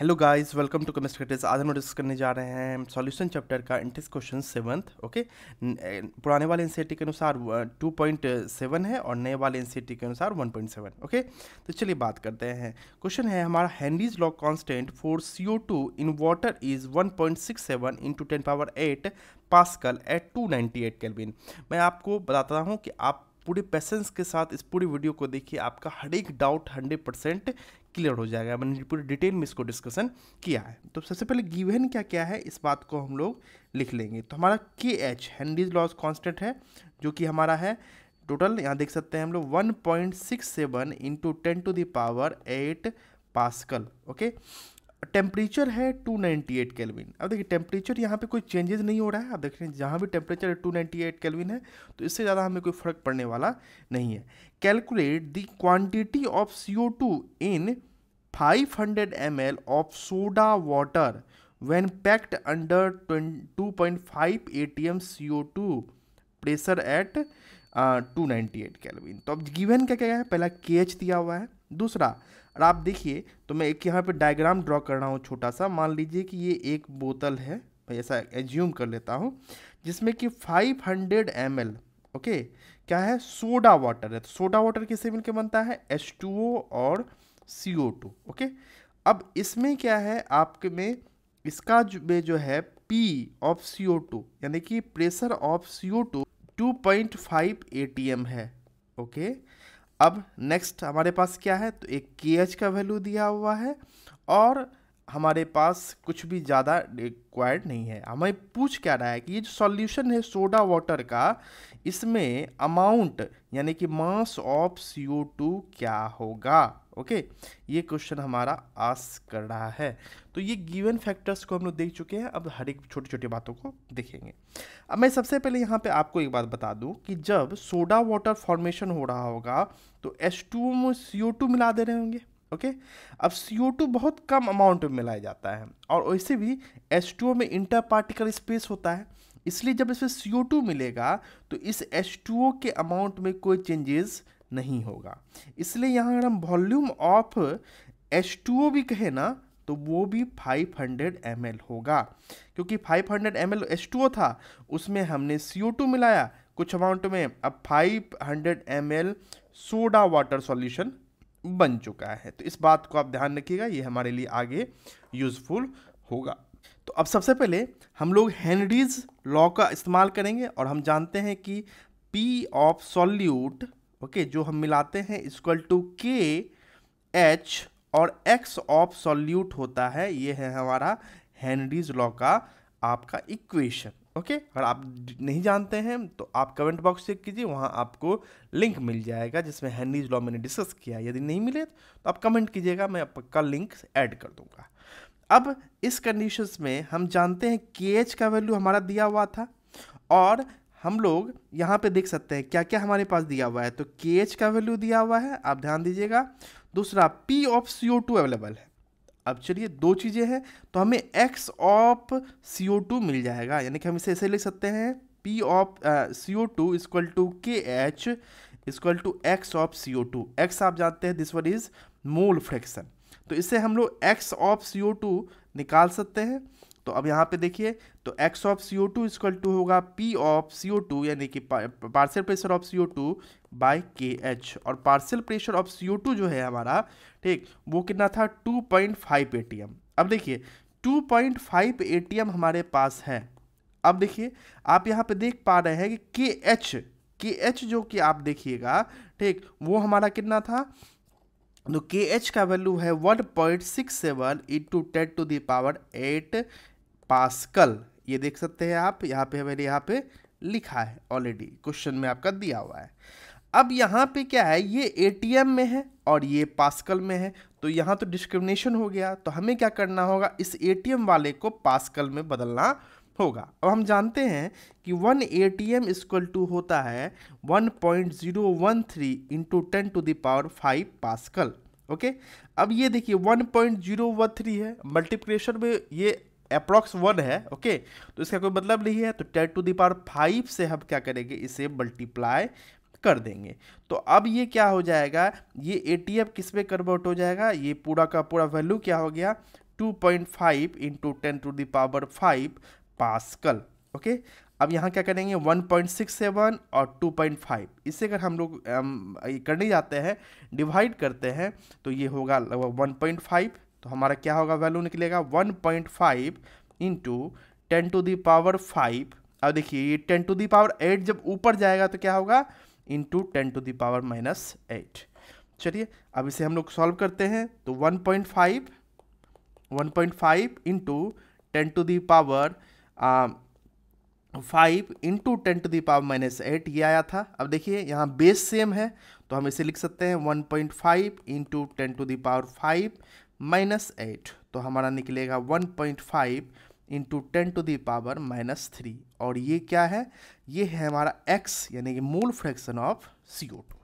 Hello guys welcome to chemistry critics आज हम discuss करने जा रहे हैं सॉल्यूशन चैप्टर का इंटेस क्वेश्चन सेवन ओके पुराने वाले एनसीईआरटी के अनुसार टू पॉइंट सेवन है और नए वाले एनसीईआरटी के अनुसार वन पॉइंट सेवन ओके तो चलिए बात करते हैं क्वेश्चन है हमारा Henry's law constant for CO two in water is one point six seven into ten power eight pascal at two ninety eight मैं आपको बताता हूँ कि आप पूरे पैसेंस के साथ इस पूरी वीडियो को देखिए आपका हर एक डाउट हंड्रेड परसेंट क्लियर हो जाएगा मैंने पूरी डिटेल में इसको डिस्कशन किया है तो सबसे पहले गिवन क्या क्या है इस बात को हम लोग लिख लेंगे तो हमारा के एच हैंडीज लॉस कॉन्स्टेंट है जो कि हमारा है टोटल यहाँ देख सकते हैं हम लोग one point six seven into ten to the power eight pascal okay temperature है 298 केलविन अब देखिए टेम्परेचर यहाँ पे कोई चेंजेस नहीं हो रहा है आप देख रहे हैं जहाँ भी टेम्परेचर 298 केलविन है तो इससे ज़्यादा हमें कोई फ़र्क पड़ने वाला नहीं है calculate the quantity of C O two in 500 hundred M L of soda water when packed under 2.5 atm CO2 pressure at two ninety kelvin तो अब गिवन क्या क्या है पहला के दिया हुआ है दूसरा और आप देखिए तो मैं एक यहाँ पे डायग्राम ड्रॉ कर रहा हूँ छोटा सा मान लीजिए कि ये एक बोतल है मैं ऐसा एज्यूम कर लेता हूँ जिसमें कि 500 हंड्रेड एम ओके क्या है सोडा वाटर है तो सोडा वाटर किससे मिलकर बनता है एच और सी ओके अब इसमें क्या है आपके में इसका जो में जो है पी ऑफ सी यानी कि pressure of C O two point five A है ओके okay? अब नेक्स्ट हमारे पास क्या है तो एक के एच का वैल्यू दिया हुआ है और हमारे पास कुछ भी ज़्यादा रिक्वायर्ड नहीं है हमें पूछ क्या रहा है कि ये जो सॉल्यूशन है सोडा वाटर का इसमें अमाउंट यानी कि मास ऑफ सी क्या होगा ओके ये क्वेश्चन हमारा आस कर रहा है तो ये गिवन फैक्टर्स को हम लोग देख चुके हैं अब हर एक छोटी छोटी बातों को देखेंगे अब मैं सबसे पहले यहाँ पे आपको एक बात बता दूँ कि जब सोडा वाटर फॉर्मेशन हो रहा होगा तो एस टू में सी टू मिला दे रहे होंगे ओके okay? अब CO2 बहुत कम अमाउंट में मिलाया जाता है और वैसे भी H2O में इंटर पार्टिकल स्पेस होता है इसलिए जब इसमें CO2 मिलेगा तो इस H2O के अमाउंट में कोई चेंजेस नहीं होगा इसलिए यहाँ अगर हम volume of H two O भी कहें ना तो वो भी 500 हंड्रेड होगा क्योंकि 500 हंड्रेड एम एल था उसमें हमने CO2 मिलाया कुछ अमाउंट में अब 500 हंड्रेड सोडा वाटर सॉल्यूशन बन चुका है तो इस बात को आप ध्यान रखिएगा ये हमारे लिए आगे यूज़फुल होगा तो अब सबसे पहले हम लोग हैंनरीज लॉ का इस्तेमाल करेंगे और हम जानते हैं कि पी ऑफ सॉल्यूट ओके जो हम मिलाते हैं इक्वल टू के एच और एक्स ऑफ सॉल्यूट होता है ये है हमारा हैंनरीज लॉ का आपका इक्वेशन ओके okay? अगर आप नहीं जानते हैं तो आप कमेंट बॉक्स चेक कीजिए वहाँ आपको लिंक मिल जाएगा जिसमें हैंनरीज लॉ मैंने डिस्कस किया यदि नहीं मिले तो आप कमेंट कीजिएगा मैं पक्का लिंक ऐड कर दूंगा अब इस कंडीशंस में हम जानते हैं के एच का वैल्यू हमारा दिया हुआ था और हम लोग यहाँ पे देख सकते हैं क्या क्या हमारे पास दिया हुआ है तो के एच का वैल्यू दिया हुआ है आप ध्यान दीजिएगा दूसरा P of C O two available है अब चलिए दो चीज़ें हैं तो हमें X of C O two मिल जाएगा यानी कि हम इसे ऐसे लिख सकते हैं P of C O two equal to K H equal to X of C O two X आप जानते हैं this one is mole fraction तो इससे हम लोग X of C O two निकाल सकते हैं तो अब यहाँ पे देखिए तो x of C O two equal to होगा p of C O two यानी कि partial pressure of C O two by K H और partial pressure of C O two जो है हमारा ठीक वो कितना था two point A T M अब देखिए 2.5 पॉइंट ए टी एम हमारे पास है अब देखिए आप यहाँ पे देख पा रहे हैं कि के एच के एच जो कि आप देखिएगा ठीक वो हमारा कितना था तो के एच का वैल्यू है one point six seven into ten to the power eight pascal ये देख सकते हैं आप यहाँ पे मैंने यहाँ पे लिखा है ऑलरेडी क्वेश्चन में आपका दिया हुआ है अब यहाँ पे क्या है ये एटीएम में है और ये पास्कल में है तो यहाँ तो डिस्क्रिमिनेशन हो गया तो हमें क्या करना होगा इस एटीएम वाले को पास्कल में बदलना होगा अब हम जानते हैं कि one A T M equal to होता है one point zero one three into ten to the power five pascal okay अब ये देखिए one point zero one three है मल्टीप्लिकेशन में ये अप्रॉक्स वन है ओके तो इसका कोई मतलब नहीं है तो टेन टू दावर फाइव से हम क्या करेंगे इसे मल्टीप्लाई कर देंगे तो अब ये क्या हो जाएगा ये ए टी एफ किस में कन्वर्ट हो जाएगा ये पूरा का पूरा वैल्यू क्या हो गया two point five into ten to the power five कल ओके अब यहाँ क्या करेंगे 1.67 और 2.5 इससे अगर हम लोग करने जाते हैं डिवाइड करते हैं तो ये होगा लगभग 1.5 तो हमारा क्या होगा वैल्यू निकलेगा one point five into ten to the power five अब देखिए ये टेन टू दावर एट जब ऊपर जाएगा तो क्या होगा into ten to the power minus eight चलिए अब इसे हम लोग सॉल्व करते हैं तो one point five one point five into ten to the power five into ten to the power minus eight ये आया था अब देखिए यहाँ बेस सेम है तो हम इसे लिख सकते हैं one point five into ten to the power five minus eight तो हमारा निकलेगा one point five into ten to the power minus three और ये क्या है ये है हमारा एक्स यानी कि mole fraction of C O two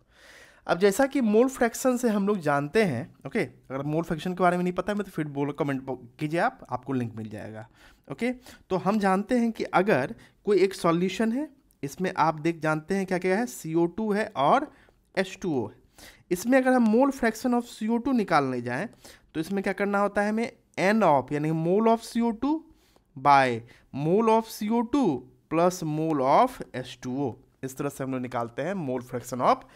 अब जैसा कि मोल फ्रैक्शन से हम लोग जानते हैं ओके अगर मोल फ्रैक्शन के बारे में नहीं पता है मैं तो फिर बोलो कमेंट कीजिए आप आपको लिंक मिल जाएगा ओके तो हम जानते हैं कि अगर कोई एक सॉल्यूशन है इसमें आप देख जानते हैं क्या क्या है सी ओ टू है और एच टू ओ है इसमें अगर हम mole fraction of C O two निकालने जाएँ तो इसमें क्या करना होता है हमें एन ऑफ यानी mole of C O two by mole of C O two plus mole of H two O इस तरह से हम लोग निकालते हैं mole fraction of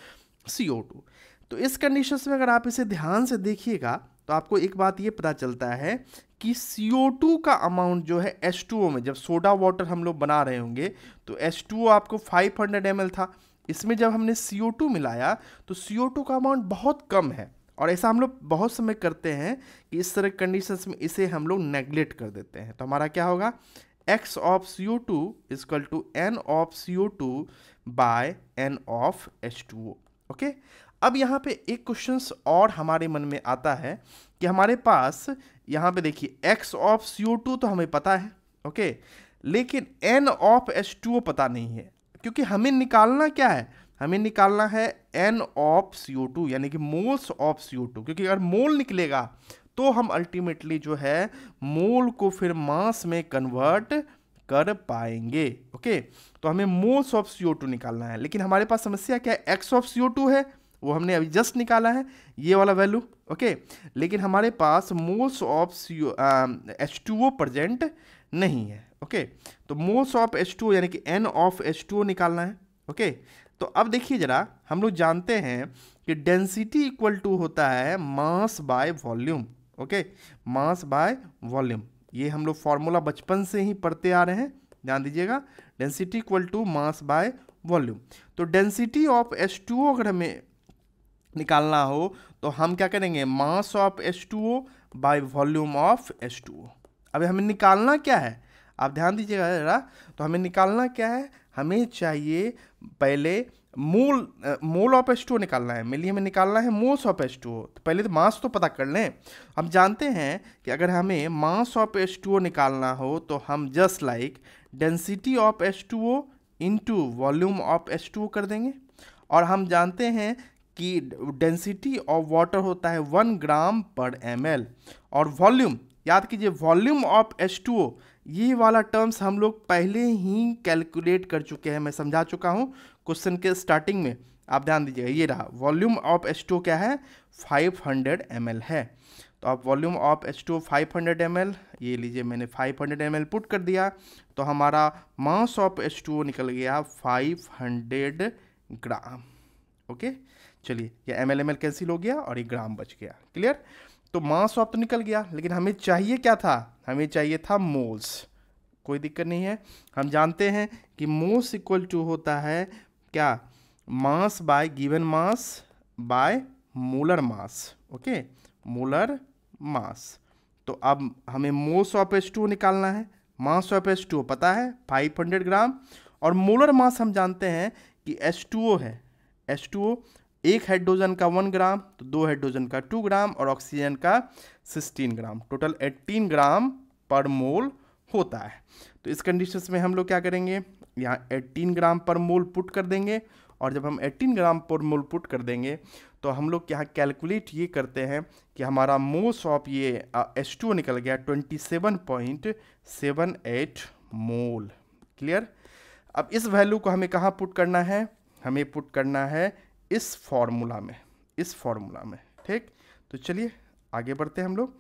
C O two तो इस कंडीशन में अगर आप इसे ध्यान से देखिएगा तो आपको एक बात ये पता चलता है कि CO2 का अमाउंट जो है H2O में जब सोडा वाटर हम लोग बना रहे होंगे तो H2O आपको 500 ml था इसमें जब हमने CO2 मिलाया तो CO2 का अमाउंट बहुत कम है और ऐसा हम लोग बहुत समय करते हैं कि इस तरह कंडीशंस में इसे हम लोग नेग्लेक्ट कर देते हैं तो हमारा क्या होगा X of C O two कल to N of C O two by N of H two O okay अब यहाँ पे एक क्वेश्चन और हमारे मन में आता है कि हमारे पास यहाँ पे देखिए X of C O two तो हमें पता है ओके लेकिन N of H two O पता नहीं है क्योंकि हमें निकालना क्या है हमें निकालना है एन ऑफ सी टू यानी कि मोल्स ऑफ सी टू क्योंकि अगर मोल निकलेगा तो हम अल्टीमेटली जो है मोल को फिर मास में कन्वर्ट कर पाएंगे ओके तो हमें मोल्स ऑफ सी टू निकालना है लेकिन हमारे पास समस्या क्या है एक्स ऑफ सी टू है वो हमने अभी जस्ट निकाला है ये वाला वैल्यू ओके लेकिन हमारे पास moles of C H two O present नहीं है ओके तो मोल्स ऑफ एच टू यानी कि N of H two O निकालना है ओके okay? तो अब देखिए जरा हम लोग जानते हैं कि डेंसिटी इक्वल टू होता है mass by volume okay mass by volume ये हम लोग फार्मूला बचपन से ही पढ़ते आ रहे हैं ध्यान दीजिएगा density equal to mass by volume तो डेंसिटी ऑफ एस टू अगर हमें निकालना हो तो हम क्या करेंगे mass of S two O by volume of S two O अब हमें निकालना क्या है आप ध्यान दीजिएगा ज़रा तो हमें निकालना क्या है हमें चाहिए पहले mole mole of S two निकालना है मिली हमें निकालना है मोल्स ऑफ एस टू तो पहले तो मास तो पता कर लें हम जानते हैं कि अगर हमें मास ऑफ एस टू निकालना हो तो हम just like density of S two O into volume of H two कर देंगे और हम जानते हैं कि डेंसिटी ऑफ वाटर होता है वन ग्राम पर एम और वॉल्यूम याद कीजिए volume of H two O ये वाला टर्म्स हम लोग पहले ही कैलकुलेट कर चुके हैं मैं समझा चुका हूँ क्वेश्चन के स्टार्टिंग में आप ध्यान दीजिएगा ये रहा वॉल्यूम ऑफ एच टू क्या है 500 हंड्रेड है तो आप volume of H two five hundred M L ये लीजिए मैंने five hundred M L put कर दिया तो हमारा मास ऑफ एच टू निकल गया फाइव हंड्रेड ग्राम ओके चलिए ये M L M L cancel हो गया और ये ग्राम बच गया क्लियर तो मास ऑफ तो निकल गया लेकिन हमें चाहिए क्या था हमें चाहिए था मोल्स कोई दिक्कत नहीं है हम जानते हैं कि मोल्स इक्वल टू होता है क्या mass by given mass by molar mass okay molar mass तो अब हमें मोल्स ऑफ एस टू निकालना है मास ऑफ एस टू पता है फाइव हंड्रेड ग्राम और मोलर मास हम जानते हैं कि एस टू ओ है एस टू ओ एक हाइड्रोजन का वन ग्राम तो दो हाइड्रोजन का टू ग्राम और ऑक्सीजन का sixteen gram total eighteen gram per mole होता है तो इस कंडीशन में हम लोग क्या करेंगे यहाँ एट्टीन ग्राम पर मोल पुट कर देंगे और जब हम एट्टीन ग्राम पर मोल पुट कर देंगे तो हम लोग यहाँ कैलकुलेट ये करते हैं कि हमारा मोस ऑफ ये एस टू निकल गया एट मोल क्लियर अब इस वैल्यू को हमें कहाँ पुट करना है हमें पुट करना है इस फॉर्मूला में इस फॉर्मूला में ठीक तो चलिए आगे बढ़ते हैं हम लोग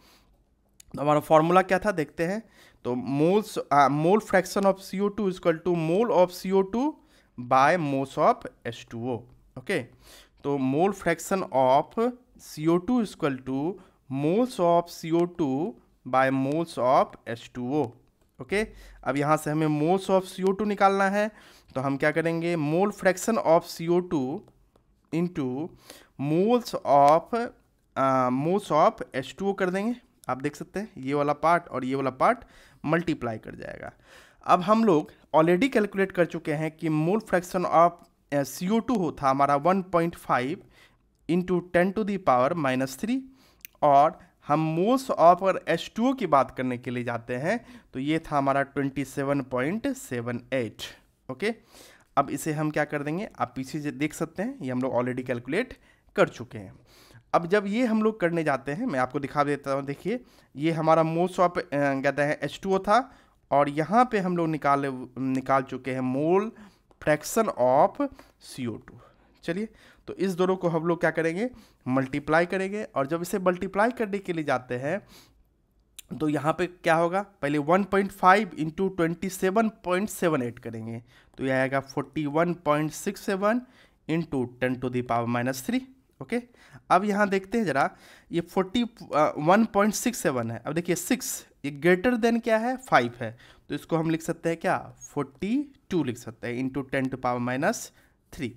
तो हमारा फॉर्मूला क्या था देखते हैं तो moles mole fraction of C O two equal to mole of C O two by moles of H two O okay तो mole fraction of C O two equal to moles of C O two by moles of H two O okay अब यहाँ से हमें moles of C O two निकालना है तो हम क्या करेंगे mole fraction of C O two into moles of moles of H two O कर देंगे आप देख सकते हैं ये वाला पार्ट और ये वाला पार्ट मल्टीप्लाई कर जाएगा अब हम लोग ऑलरेडी कैलकुलेट कर चुके हैं कि mole fraction of C O two हो था हमारा one point five into ten to the power minus three और हम मोल्स ऑफ और एच टू ओ की बात करने के लिए जाते हैं तो ये था हमारा twenty seven point seven eight okay अब इसे हम क्या कर देंगे आप पीछे देख सकते हैं ये हम लोग ऑलरेडी कैलकुलेट कर चुके हैं अब जब ये हम लोग करने जाते हैं मैं आपको दिखा देता हूँ देखिए ये हमारा मोल्स ऑफ कहते हैं एच था और यहाँ पे हम लोग निकाल निकाल चुके हैं मोल फ्रैक्शन ऑफ सी चलिए तो इस दोनों को हम लोग क्या करेंगे मल्टीप्लाई करेंगे और जब इसे मल्टीप्लाई करने के लिए जाते हैं तो यहाँ पे क्या होगा पहले 1.5 point five into twenty seven point seven eight करेंगे तो ये आएगा forty one point six seven into ten to power minus three okay अब यहाँ देखते हैं ज़रा ये forty one point six seven है अब देखिए सिक्स ये ग्रेटर देन क्या है फाइव है तो इसको हम लिख सकते हैं क्या फोर्टी टू लिख सकते हैं into ten to power minus three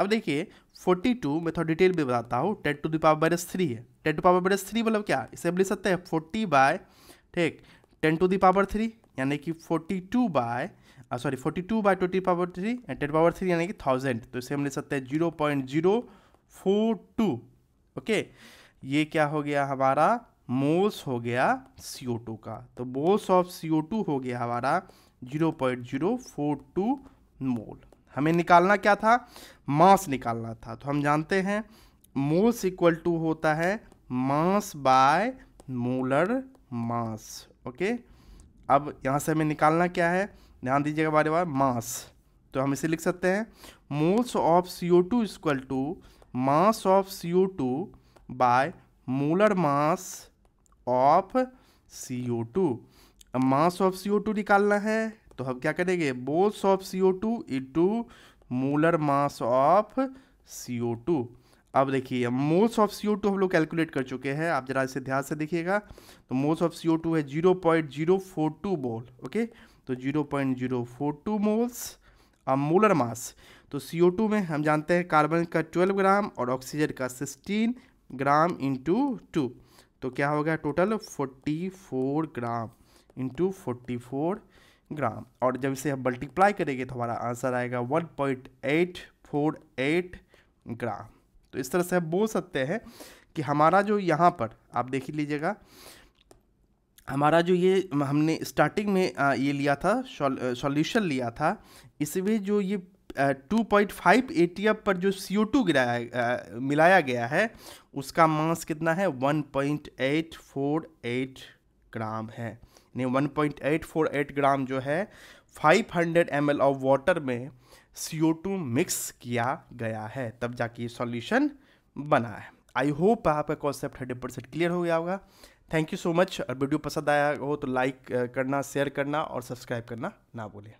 अब देखिए फोर्टी टू मैं थोड़ा डिटेल भी बताता हूँ ten to the power minus three है ten to power minus three मतलब क्या इसे हम लिख सकते हैं फोर्टी बाय ठीक टेन टू पावर थ्री यानी कि forty two by sorry forty two by twenty power three and ten power three यानी कि थाउजेंड तो इसे हम ले सकते हैं zero point zero four two okay ये क्या हो गया हमारा मोल्स हो गया सी ओ टू का तो moles of C O two हो गया हमारा zero point zero four two mole हमें निकालना क्या था मास निकालना था तो हम जानते हैं मोल्स इक्वल टू होता है mass by molar mass okay अब यहाँ से हमें निकालना क्या है ध्यान दीजिएगा बारे बार मास तो हम इसे लिख सकते हैं moles of C O two equal to mass of C O two by molar mass of C O two mass of C O two निकालना है तो हम क्या करेंगे moles of C O two into molar mass of C O two अब देखिए moles of C O two हम लोग कैलकुलेट कर चुके हैं आप जरा इसे ध्यान से देखिएगा तो moles of C O two है zero point zero four two mole okay तो 0.042 मोल्स और मोलर मास तो CO2 में हम जानते हैं कार्बन का 12 ग्राम और ऑक्सीजन का 16 ग्राम इंटू टू तो क्या होगा total 44 gram into forty gram और जब इसे हम मल्टीप्लाई करेंगे तो हमारा आंसर आएगा 1.848 ग्राम तो इस तरह से हम बोल सकते हैं कि हमारा जो यहाँ पर आप देख लीजिएगा हमारा जो ये हमने स्टार्टिंग में ये लिया था सॉल्यूशन लिया था इसमें जो ये 2.5 एफ पर जो सी ओ टू गिराया मिलाया गया है उसका मास कितना है 1.848 ग्राम है यानी 1.848 ग्राम जो है 500 ml ऑफ वाटर में सी ओ टू मिक्स किया गया है तब जाके ये सॉल्यूशन बना है आई होप आपका कॉन्सेप्ट हंड्रेड परसेंट क्लियर हो गया होगा थैंक यू सो मच और वीडियो पसंद आया हो तो लाइक करना शेयर करना और सब्सक्राइब करना ना भूलें